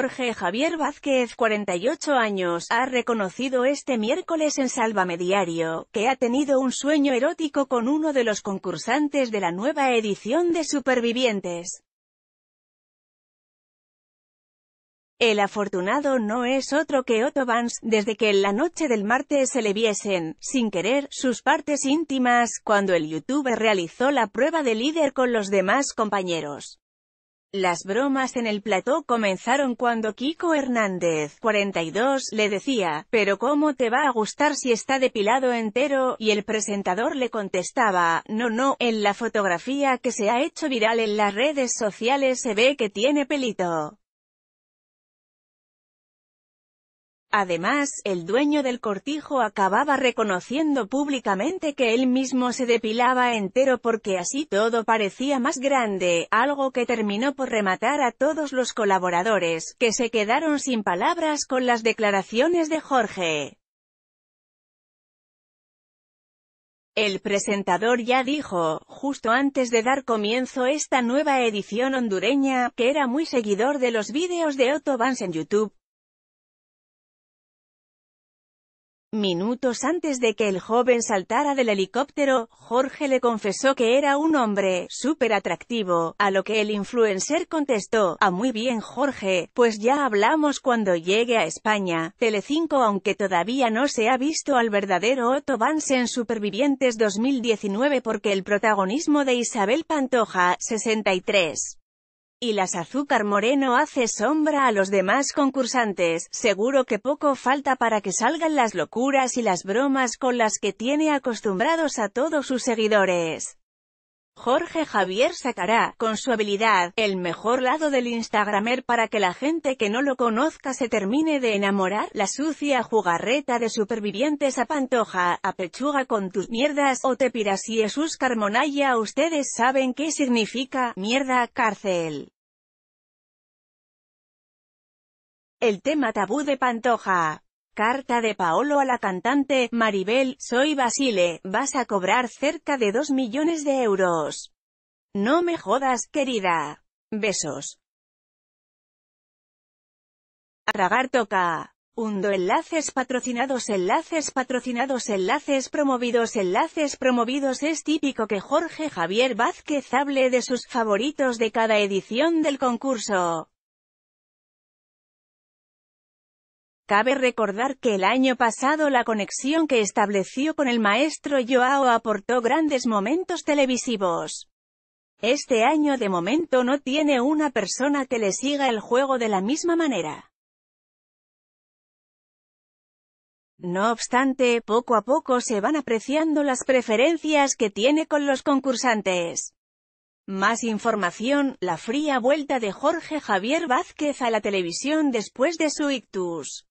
Jorge Javier Vázquez, 48 años, ha reconocido este miércoles en Sálvame Diario, que ha tenido un sueño erótico con uno de los concursantes de la nueva edición de Supervivientes. El afortunado no es otro que Otto Vance, desde que en la noche del martes se le viesen, sin querer, sus partes íntimas, cuando el youtuber realizó la prueba de líder con los demás compañeros. Las bromas en el plató comenzaron cuando Kiko Hernández, 42, le decía, pero ¿cómo te va a gustar si está depilado entero? Y el presentador le contestaba, no no, en la fotografía que se ha hecho viral en las redes sociales se ve que tiene pelito. Además, el dueño del cortijo acababa reconociendo públicamente que él mismo se depilaba entero porque así todo parecía más grande, algo que terminó por rematar a todos los colaboradores, que se quedaron sin palabras con las declaraciones de Jorge. El presentador ya dijo, justo antes de dar comienzo esta nueva edición hondureña, que era muy seguidor de los vídeos de Otto Vance en YouTube, Minutos antes de que el joven saltara del helicóptero, Jorge le confesó que era un hombre súper atractivo, a lo que el influencer contestó, «a ah, muy bien Jorge, pues ya hablamos cuando llegue a España». Telecinco Aunque todavía no se ha visto al verdadero Otto Vance en Supervivientes 2019 porque el protagonismo de Isabel Pantoja, 63, y las azúcar moreno hace sombra a los demás concursantes, seguro que poco falta para que salgan las locuras y las bromas con las que tiene acostumbrados a todos sus seguidores. Jorge Javier sacará, con su habilidad, el mejor lado del Instagramer para que la gente que no lo conozca se termine de enamorar, la sucia jugarreta de supervivientes a Pantoja, a Pechuga con tus mierdas o te piras y Jesús Carmonaya ustedes saben qué significa, mierda, cárcel. El tema tabú de Pantoja Carta de Paolo a la cantante, Maribel, soy Basile, vas a cobrar cerca de 2 millones de euros. No me jodas, querida. Besos. A tragar toca. Hundo enlaces patrocinados enlaces patrocinados enlaces promovidos enlaces promovidos Es típico que Jorge Javier Vázquez hable de sus favoritos de cada edición del concurso. Cabe recordar que el año pasado la conexión que estableció con el maestro Joao aportó grandes momentos televisivos. Este año de momento no tiene una persona que le siga el juego de la misma manera. No obstante, poco a poco se van apreciando las preferencias que tiene con los concursantes. Más información, la fría vuelta de Jorge Javier Vázquez a la televisión después de su ictus.